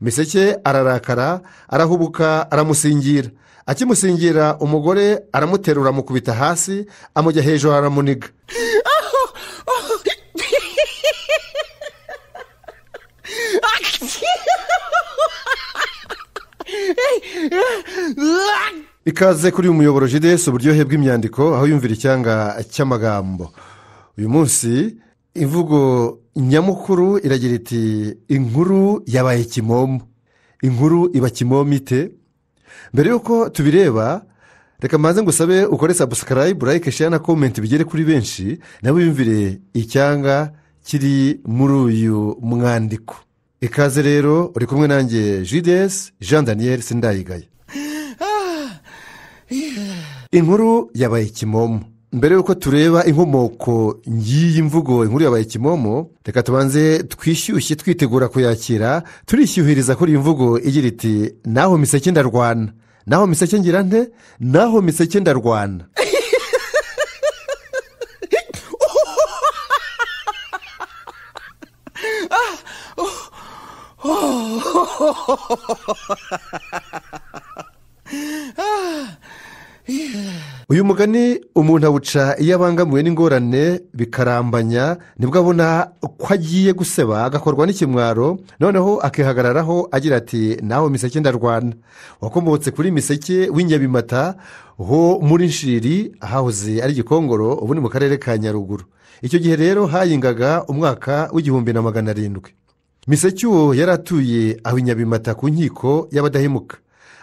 miseke ararakara arahubuka aramusingira akimusingira umugore aramuterura amukubita hasi amujya hejuru aramuniga ikaze kuri uyu muyoboro jidesi uburyohe bw'imyandiko aho yumvira icyanga cy'amagambo uyu munsi imvugo nyamukuru iragira iti inkuru yabaye kimomo inkuru iba kimomite mbere y'uko tubireba reka mbanze ngusabe ukore sabusikarayibu layike sheya na komenti bigere kuri benshi nawe biyumvire icyanga kiri muri uyu mwandiko ikaze rero uri kumwe nanjye jidesi jean daniel sindayigaye ah, inkuru yabaye kimomo mbere y'uko tureba inkomoko y'iyi mvugo inkuru yabaye kimomo reka tubanze twishyushye twitegura kuyakira turishyuhiriza kuri iyi mvugo igira iti naho miseke ndarwana naho miseke ngira nte naho miseke ndarwana uyu mugani umuntu awuca iyo abangamiwe n'ingorane bikarambanya nibwo abona ko agiye guseba agakorwa n'ikimwaro noneho akihagararaho agira ati nawe miseke ndarwana wakomotse kuri miseke w'inyabimata ho muri nshiri ahahoze ari igikongoro ubu ni mu karere ka nyaruguru icyo gihe rero hayingaga umwaka w'igihumbi na magana arindwi miseke uwo yari atuye aho inyabimata ku nkiko y'abadahemuka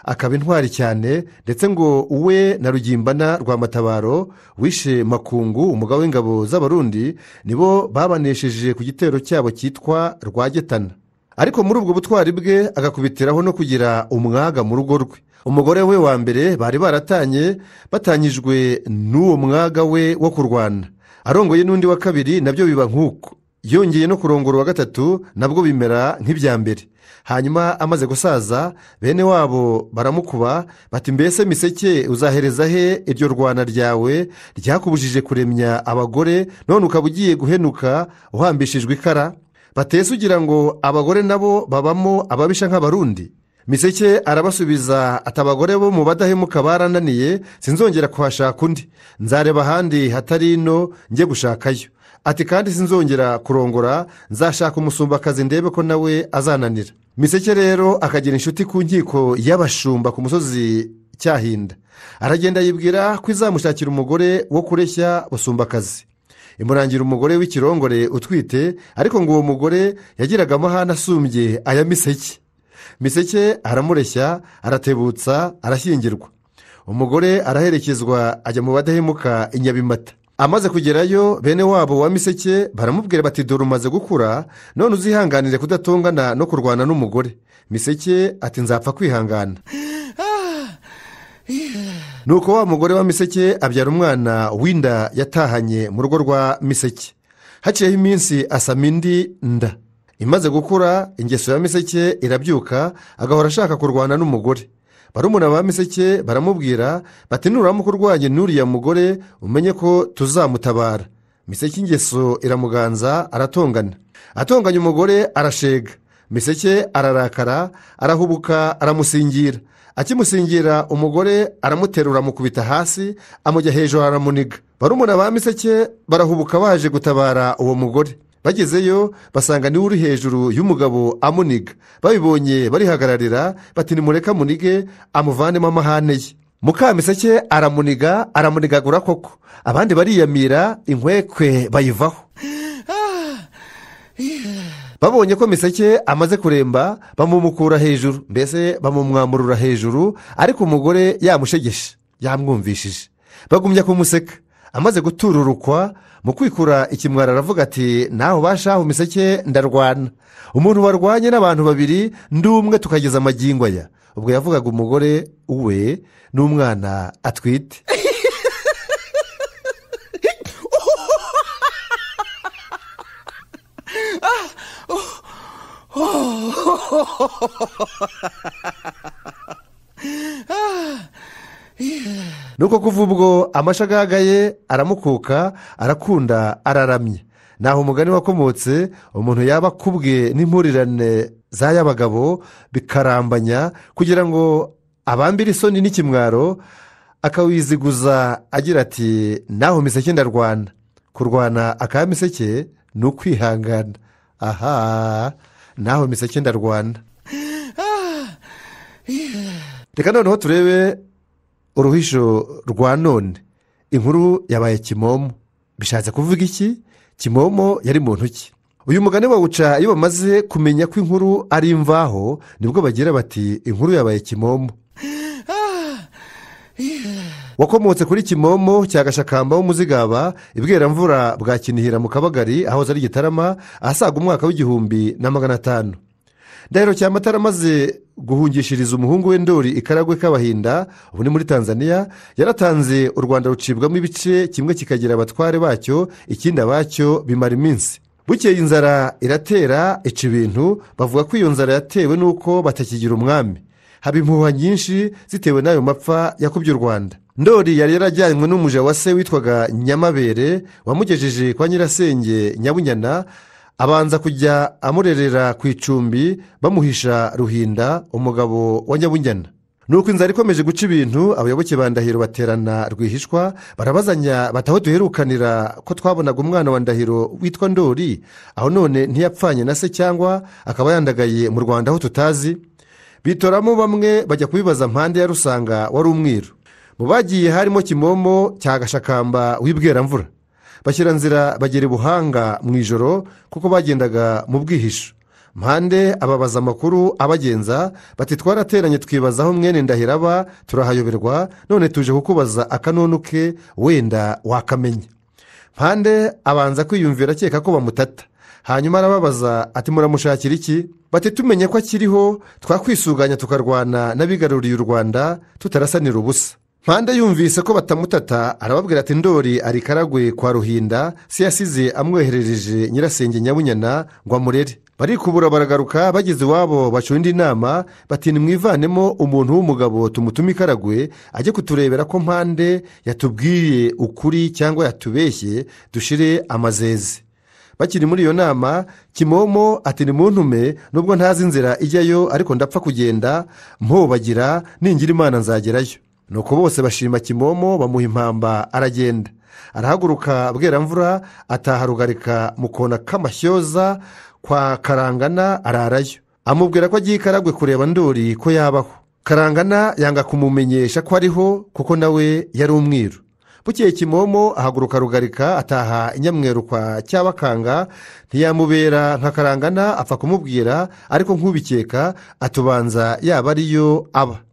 akaba intwari cyane ndetse ngo uwe na rugimbana rwa matabaro wishe makungu umugabo w'ingabo z'abarundi nibo babanesheje ku gitero cyabo cyitwa rwagetana ariko muri ubwo butwari bwe agakubitiraho no kugira umwaga mu rugo rwe umugore we wa mbere bari baratanye batanyijwe n'uwo mwaga we wo kurwana arongoye n'undi wa kabiri nabyo biba nk'uko yongeye no kurongora uwa gatatu nabwo bimera nk'ibya mbere hanyuma amaze gusaza bene wabo baramukuba bati mbese miseke uzahereza he iryo rwana ryawe ryakubujije kuremya abagore none ukaba ugiye guhenuka uhambishijwe ikara batese ugira ngo abagore nabo babamo ababisha nk'abarundi miseke arabasubiza ati abagore bo mu badahemuka barananiye sinzongera kuhashaka undi nzareba ahandi hatari ino njye gushakayo ati kandi sinzongera kurongora nzashaka umusumbakazi ndebe ko nawe azananira miseke rero akagira inshuti ku nkiko y'abashumba ku musozi cyahinda aragenda yibwira ko izamushakira umugore wo kureshya busumbakazi imurangira umugore w'ikirongore utwite ariko ngo uwo mugore yagiraga amahane asumbye aya miseke miseke aramureshya aratebutsa arashyingirwa umugore araherekezwa ajya mu badahemuka inyabimata amaze kugerayo bene wabo wa miseke baramubwira bati dore umaze gukura none uzihanganire kudatongana no kurwana n'umugore miseke ati nzapfa kwihangana nuko wa mugore wa miseke abyara umwana w'inda yatahanye mu rugo rwa miseke haciyeho iminsi asama indi nda imaze gukura ingeso ya miseke irabyuka agahora ashaka kurwana n'umugore barumuna ba miseke baramubwira bati nuramuka urwanye n'uriya mugore umenye ko tuzamutabara miseke ingeso iramuganza aratongana atonganya umugore arashega miseke ararakara arahubuka aramusingira akimusingira umugore aramuterura amukubita hasi amujya hejuru aramuniga barumuna ba miseke barahubuka baje gutabara uwo mugore bagezeyo basanga niwe uri hejuru y'umugabo amuniga babibonye barihagararira bati nimureka munige amuvanemo amahane ye mukamiseke aramuniga aramunigagura koko abandi bariyamira inkwekwe bayivaho babonye ko miseke amaze kuremba bamumukura hejuru mbese bamumwamurura hejuru ariko umugore yamushegeshe yamwumvishije bagumya kumuseka amaze gutururukwa mu kwikura ikimwaro aravuga ati nawe ubasha umiseke ndarwana umuntu warwanye n'abantu babiri ndumwe tukageza amagingo aya ubwo yavugaga umugore we n'umwana atwite nuko kuva ubwo amashagaga ye aramukuka arakunda araramye naho umugani wakomotse umuntu yaba akubwe n'impurirane za bikarambanya kugira ngo abambire isoni n'ikimwaro akawiziguza agira ati naho miseke ndarwana kurwana akamiseke ni ukwihangana aha naho miseke ndarwana ah, reka noneho turebe uruhisho rwa none inkuru yabaye kimomo bishatse kuvuga iki kimomo yari muntu ki uyu mugani bawuca iyo bamaze kumenya ko inkuru ari imvaho nibwo bagira bati inkuru yabaye kimomo wakomotse kuri kimomo cya gashakamba w'umuzigaba ibweramvura bwa kinihira mu kabagari ahoze ari gitarama ahasaga umwaka w'igihumbi na magana atanu ndahiro cyamatara maze guhungishiriza umuhungu we ndori ikaragwe k'abahinda ubu muri tanzania yaratanze u rwanda rucibwamo ibice kimwe kikagira abatware bacyo ikindi abacyo bimara iminsi bukeye inzara iratera ica ibintu bavuga ko iyo nzara yatewe n'uko batakigira umwami haba impuha nyinshi zitewe n'ayo mapfa yakubye u rwanda ndori yari yarajyanywe n'umuja wa se witwaga nyamabere wamugejeje kwa nyirasenge nyabunyana abanza kujya amurerera ku icumbi bamuhisha ruhinda umugabo wa nyabungena nuko inzara ikomeje guca ibintu abayoboke ba ndahiro baterana rwihishwa barabazanya bataho duherukanira ko twabonaga umwana wa ndahiro witwa ndori aho none ntiyapfanye na se cyangwa akaba yandagaye mu rwanda aho tutazi bitoramo bamwe bajya kubibaza mpande ya rusanga wari umwiru mu bagiye harimo kimomo cya gashakamba mvura bashyira nzira bagera ubuhanga buhanga mu ijoro kuko bagendaga mu bwihisho mpande ababaza amakuru abagenza bati twarateranye twibaza aho mwene ndahira turahayoberwa none tuje kukubaza akanunu ke wenda wakamenya mpande abanza kwiyumvira akeka ko bamutata hanyuma arababaza ati muramushakira iki bati tumenye ko akiriho twakwisuganya tukarwana n'abigaruriye u rwanda tutarasanira ubusa mpande yumvise ko batamutata arababwira ati ndori arikaragwe kwa ruhinda se yasize amwoherereje nyirasenge nyabunyana ngo amurere barikubura baragaruka bageze iwabo baca indi nama batinda mwivanemo umuntu w'umugabo tumutuma ikaragwe ajye kuturebera ko mpande yatubwiye ukuri cyangwa yatubeshye dushire amazeze bakiri muri iyo nama kimomo ati ni muntume nubwo ntazi inzira ijyayo ariko ndapfa kugenda mpobagira ningira imana nzagerayo nuko bose bashima kimomo bamuha impamba aragenda arahaguruka bweramvura ataha rugarika mu kona k'amasyoza kwa karangana ararayo amubwira ko agiye ikaragwe kureba ndori ko yabaho karangana yanga kumumenyesha ko ariho kuko nawe yari umwiru bukeye kimomo ahaguruka rugarika ataha inyamweru kwa cyabakanga ntiyamubera nka karangana apfa kumubwira ariko nk'ubikeka atubanza yaba ariyo aba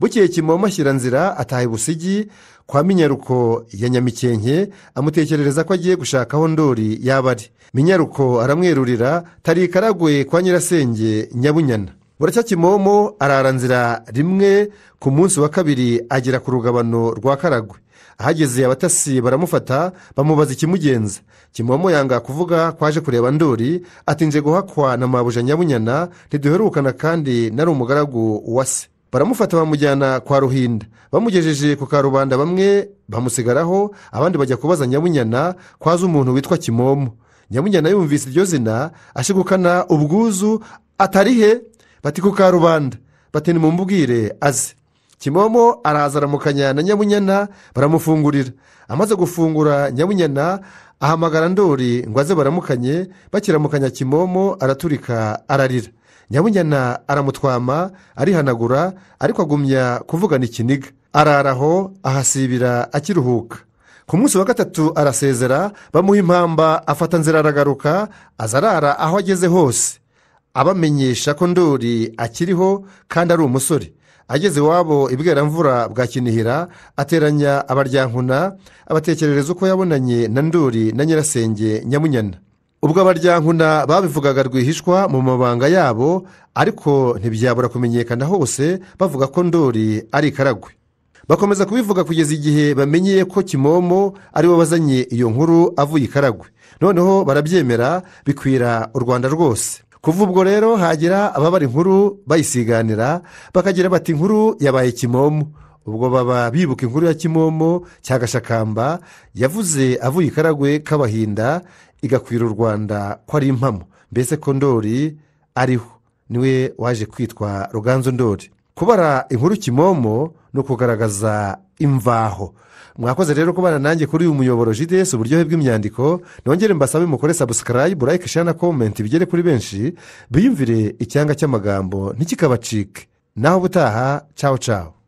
bukeye kimomo ashyiranzira ataha i busigi kwa minyaruko ya nyamikenke amutekerereza ko agiye gushaka aho ndori yaba ari minyaruko aramwerurira tarika kwa nyirasenge nyabunyana buracya kimomo arara nzira rimwe ku munsi wa kabiri agera ku rugabano rwa karagwe ahageze abatasi baramufata bamubaza ikimugenza kimomo yanga kuvuga ko aje kureba ndori atinze guhakwa na mabuja nyabunyana ntiduherukana kandi nari umugaragu wa se baramufata bamujyana kwa ruhinda bamugejeje ku karubanda bamwe bamusigaraho abandi bajya kubaza nyabunyana kwaza umuntu witwa kimomo nyabunyana yumvise iryo zina ashigukana ubwuzu atari he bati ku karubanda bati nimumubwire aze kimomo araza aramukanya na nyabunyana baramufungurira amaze gufungura nyabunyana ahamagara ndori ngo aze baramukanye bakiramukanya kimomo araturika ararira nyabunyana aramutwama arihanagura ariko agumya kuvugana ikiniga araraho ahasibira akiruhuka ku munsi wa gatatu arasezera bamuha impamba afata nzira aragaruka aza arara aho ageze hose abamenyesha ko ndori akiriho kandi ari umusore ageze iwabo ibweramvura bwa kinihira ateranya abaryankuna abatekerereza uko yabonanye na ndori na nyirasenge nyamunyana ubwo abaryankuna babivugaga rwihishwa mu mabanga yabo ariko ntibyabura kumenyekana hose bavuga ko ndori ari ikaragwe bakomeza kubivuga kugeza igihe bamenyeye ko kimomo aribo bazanye iyo nkuru avuye ikaragwe noneho barabyemera bikwira u rwanda rwose kuva ubwo rero hagira ababara inkuru bayisiganira bakagira bati inkuru yabaye kimomo ubwo baba bibuka inkuru ya kimomo cya gashakamba yavuze avuye ikaragwe k'abahinda igakwira u rwanda ko ari impamo mbese ko ndori ariho niwe waje kwitwa ruganzu ndori kubara inkuru kimomo ni ukugaragaza imvaho mwakoze rero kubana nanjye kuri uyu muyoboro jds uburyohe bw'imyandiko nongere mbasabe mukore sabusikarayibu like share na komenti bigere kuri benshi biyumvire icyanga cy'amagambo ntikikabacike naho ubutaha cawo cawo